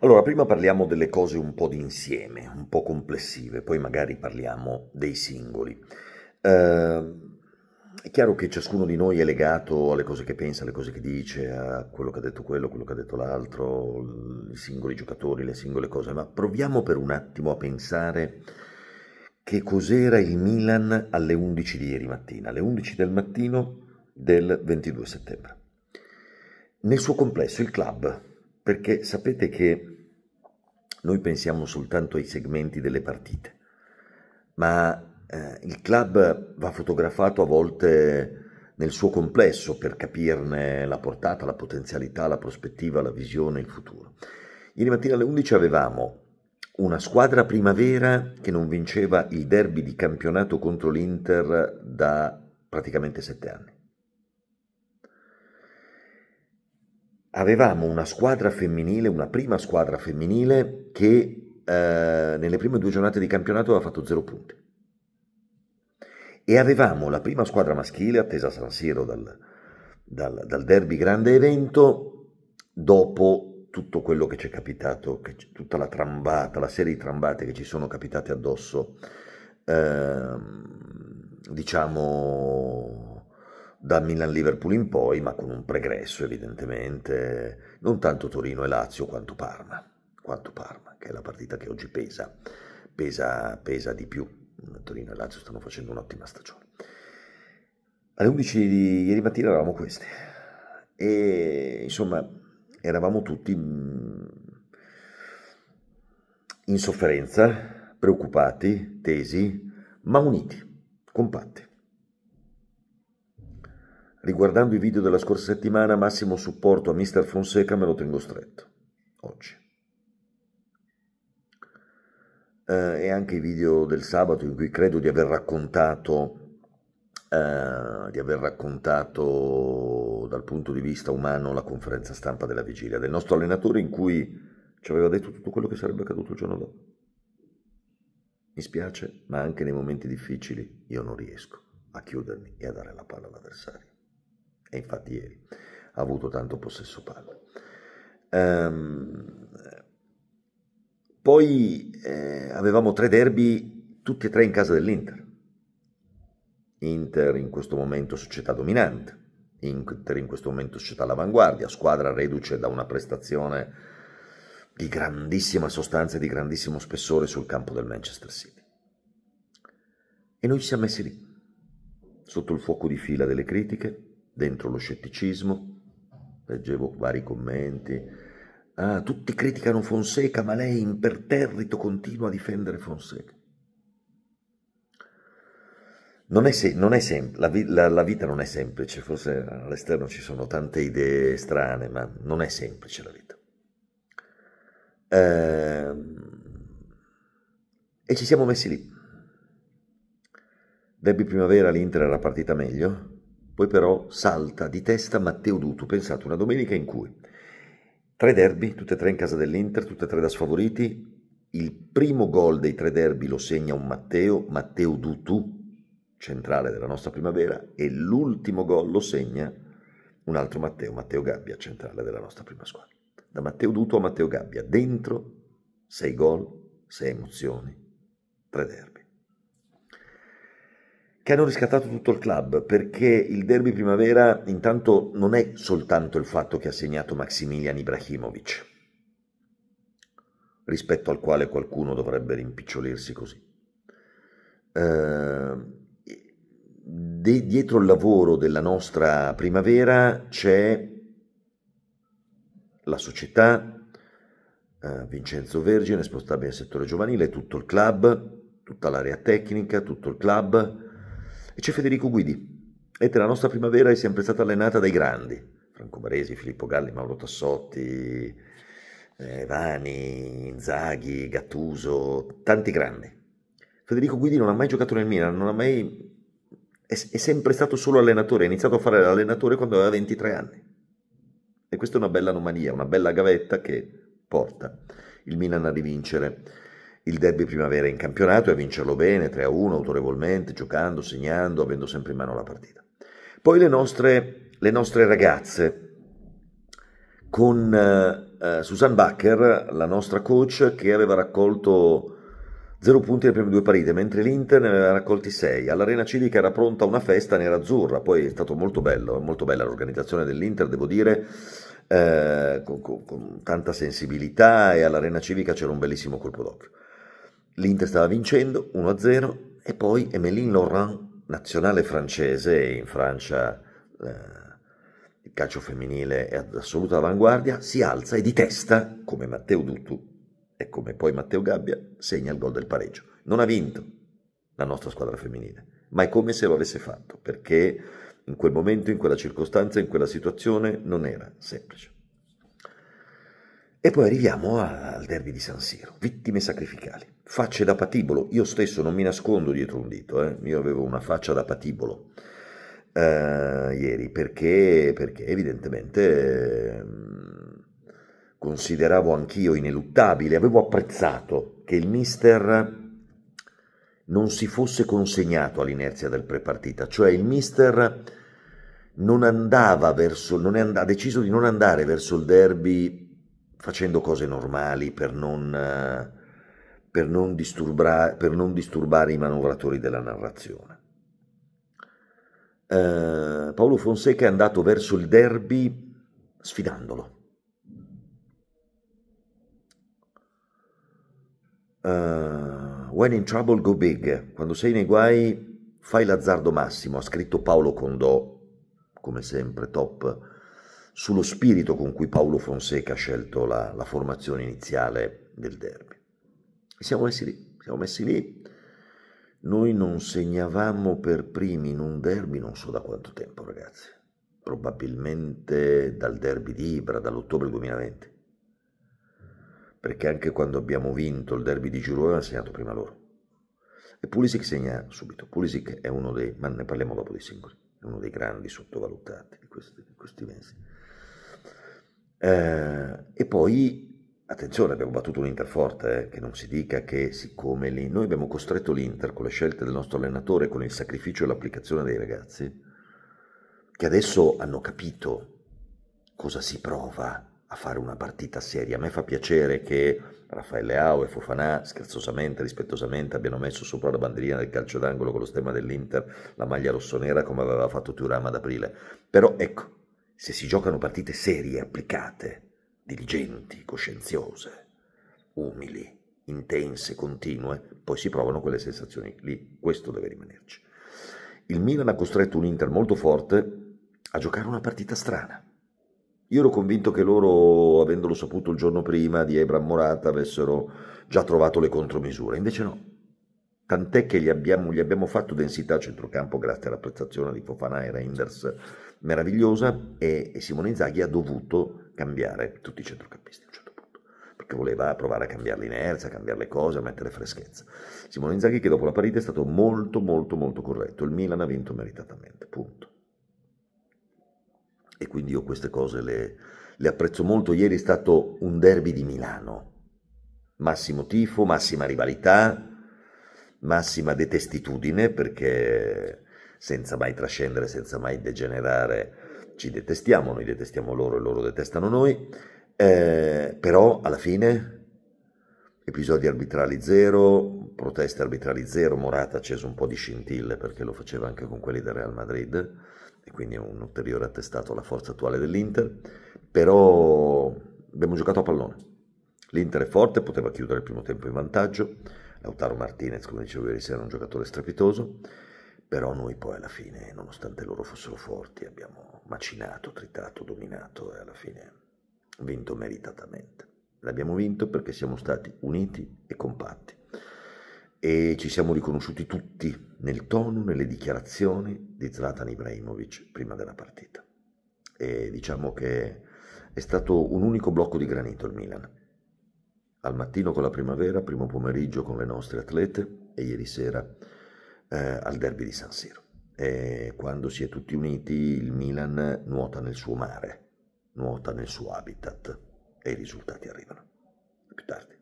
Allora, prima parliamo delle cose un po' d'insieme, un po' complessive, poi magari parliamo dei singoli. Eh, è chiaro che ciascuno di noi è legato alle cose che pensa, alle cose che dice, a quello che ha detto quello, quello che ha detto l'altro, i singoli giocatori, le singole cose, ma proviamo per un attimo a pensare che cos'era il Milan alle 11 di ieri mattina, alle 11 del mattino del 22 settembre. Nel suo complesso il club, perché sapete che noi pensiamo soltanto ai segmenti delle partite, ma eh, il club va fotografato a volte nel suo complesso per capirne la portata, la potenzialità, la prospettiva, la visione, il futuro. Ieri mattina alle 11 avevamo una squadra primavera che non vinceva il derby di campionato contro l'Inter da praticamente sette anni avevamo una squadra femminile, una prima squadra femminile che eh, nelle prime due giornate di campionato aveva fatto zero punti. E avevamo la prima squadra maschile, attesa a San Siro dal, dal, dal derby grande evento, dopo tutto quello che ci è capitato, che tutta la trambata, la serie di trambate che ci sono capitate addosso, eh, diciamo da Milan-Liverpool in poi, ma con un pregresso evidentemente, non tanto Torino e Lazio quanto Parma, quanto Parma, che è la partita che oggi pesa, pesa, pesa di più. Torino e Lazio stanno facendo un'ottima stagione. Alle 11 di ieri mattina eravamo questi e insomma eravamo tutti mm, in sofferenza, preoccupati, tesi, ma uniti, compatti. Riguardando i video della scorsa settimana, massimo supporto a Mr. Fonseca me lo tengo stretto. Oggi. Eh, e anche i video del sabato in cui credo di aver raccontato Uh, di aver raccontato dal punto di vista umano la conferenza stampa della vigilia del nostro allenatore in cui ci aveva detto tutto quello che sarebbe accaduto il giorno dopo. Mi spiace, ma anche nei momenti difficili io non riesco a chiudermi e a dare la palla all'avversario e infatti ieri ha avuto tanto possesso palla. Um, ehm, poi eh, avevamo tre derby, tutti e tre in casa dell'Inter. Inter in questo momento società dominante, Inter in questo momento società all'avanguardia, squadra reduce da una prestazione di grandissima sostanza e di grandissimo spessore sul campo del Manchester City. E noi ci siamo messi lì, sotto il fuoco di fila delle critiche, dentro lo scetticismo, leggevo vari commenti, ah, tutti criticano Fonseca, ma lei imperterrito continua a difendere Fonseca. Non è, se, non è la, vi la, la, vita non è semplice, forse all'esterno ci sono tante idee strane, ma non è semplice la vita. Ehm, e ci siamo messi lì. Debbie Primavera l'Inter era partita meglio, poi però salta di testa Matteo Dutu, pensate, una domenica in cui tre derby, tutte e tre in casa dell'Inter, tutte e tre da sfavoriti, il primo gol dei tre derby lo segna un Matteo, Matteo Dutu, centrale della nostra primavera, e l'ultimo gol lo segna un altro Matteo, Matteo Gabbia, centrale della nostra prima squadra. Da Matteo Dutu a Matteo Gabbia, dentro sei gol, sei emozioni, tre derby che hanno riscattato tutto il club, perché il derby primavera intanto non è soltanto il fatto che ha segnato Maximilian Ibrahimovic, rispetto al quale qualcuno dovrebbe rimpicciolirsi così. Eh, dietro il lavoro della nostra primavera c'è la società, eh, Vincenzo Vergine, spostabile nel settore giovanile, tutto il club, tutta l'area tecnica, tutto il club, e c'è Federico Guidi. E la nostra primavera è sempre stata allenata dai grandi. Franco Baresi, Filippo Galli, Mauro Tassotti, eh, Vani, Inzaghi, Gattuso, tanti grandi. Federico Guidi non ha mai giocato nel Milan, non ha mai... È, è sempre stato solo allenatore, ha iniziato a fare l'allenatore quando aveva 23 anni. E questa è una bella anomalia, una bella gavetta che porta il Milan a rivincere il derby primavera in campionato e a vincerlo bene 3-1 autorevolmente, giocando, segnando, avendo sempre in mano la partita. Poi le nostre, le nostre ragazze con eh, eh Susan Bacher, la nostra coach, che aveva raccolto 0 punti le prime due partite, mentre l'Inter ne aveva raccolti 6. All'Arena Civica era pronta una festa nerazzurra, poi è stato molto bello, molto bella l'organizzazione dell'Inter, devo dire, eh, con, con, con tanta sensibilità e all'Arena Civica c'era un bellissimo colpo d'occhio. L'Inter stava vincendo 1-0 e poi Emeline Laurent, nazionale francese e in Francia eh, il calcio femminile è ad assoluta avanguardia, si alza e di testa, come Matteo Dutu e come poi Matteo Gabbia, segna il gol del pareggio. Non ha vinto la nostra squadra femminile, ma è come se lo avesse fatto, perché in quel momento, in quella circostanza, in quella situazione non era semplice. E poi arriviamo al derby di San Siro, vittime sacrificali, facce da patibolo, io stesso non mi nascondo dietro un dito, eh. io avevo una faccia da patibolo eh, ieri perché, perché evidentemente eh, consideravo anch'io ineluttabile, avevo apprezzato che il mister non si fosse consegnato all'inerzia del prepartita, cioè il mister non andava verso, non è and- ha deciso di non andare verso il derby facendo cose normali per non, eh, per non, per non disturbare i manovratori della narrazione. Uh, Paolo Fonseca è andato verso il derby sfidandolo. Uh, when in trouble go big, quando sei nei guai fai l'azzardo massimo, ha scritto Paolo Condò, come sempre top sullo spirito con cui Paolo Fonseca ha scelto la, la formazione iniziale del derby. E siamo messi lì, siamo messi lì. Noi non segnavamo per primi in un derby non so da quanto tempo, ragazzi. Probabilmente dal derby di Ibra, dall'ottobre 2020. Perché anche quando abbiamo vinto il derby di Girona hanno segnato prima loro. E Pulisic segna subito. Pulisic è uno dei, ma ne parliamo dopo dei singoli, è uno dei grandi sottovalutati di questi, di questi mesi. Eh, e poi, attenzione, abbiamo battuto l'Inter forte, eh, che non si dica che siccome lì, noi abbiamo costretto l'Inter con le scelte del nostro allenatore, con il sacrificio e l'applicazione dei ragazzi, che adesso hanno capito cosa si prova a fare una partita seria. A me fa piacere che Raffaele Ao e Fofanà, scherzosamente, rispettosamente, abbiano messo sopra la bandierina del calcio d'angolo con lo stemma dell'Inter la maglia rossonera come aveva fatto Turama ad aprile. Però ecco, se si giocano partite serie, applicate, diligenti, coscienziose, umili, intense, continue, poi si provano quelle sensazioni lì, questo deve rimanerci. Il Milan ha costretto un Inter molto forte a giocare una partita strana. Io ero convinto che loro, avendolo saputo il giorno prima di Ebram Morata, avessero già trovato le contromisure, invece no, tant'è che gli abbiamo, gli abbiamo fatto densità a centrocampo grazie alla prestazione di Fofana e Reinders meravigliosa e, e Simone Inzaghi ha dovuto cambiare tutti i centrocampisti a un certo punto perché voleva provare a cambiare l'inerzia, a cambiare le cose, a mettere freschezza. Simone Inzaghi che dopo la partita è stato molto molto molto corretto, il Milan ha vinto meritatamente, punto. E quindi io queste cose le, le apprezzo molto, ieri è stato un derby di Milano, massimo tifo, massima rivalità, massima detestitudine perché senza mai trascendere, senza mai degenerare, ci detestiamo, noi detestiamo loro e loro detestano noi, eh, però alla fine episodi arbitrali zero, proteste arbitrali zero, Morata ha acceso un po' di scintille perché lo faceva anche con quelli del Real Madrid e quindi è un ulteriore attestato alla forza attuale dell'Inter, però abbiamo giocato a pallone, l'Inter è forte, poteva chiudere il primo tempo in vantaggio, Lautaro Martinez, come dicevo ieri sera, è un giocatore strepitoso, però noi poi alla fine, nonostante loro fossero forti, abbiamo macinato, tritato, dominato e alla fine vinto meritatamente. L'abbiamo vinto perché siamo stati uniti e compatti e ci siamo riconosciuti tutti nel tono, nelle dichiarazioni di Zlatan Ibrahimovic prima della partita. E diciamo che è stato un unico blocco di granito il Milan al mattino con la primavera, primo pomeriggio con le nostre atlete e ieri sera eh, al derby di San Siro. E quando si è tutti uniti il Milan nuota nel suo mare, nuota nel suo habitat e i risultati arrivano. Più tardi.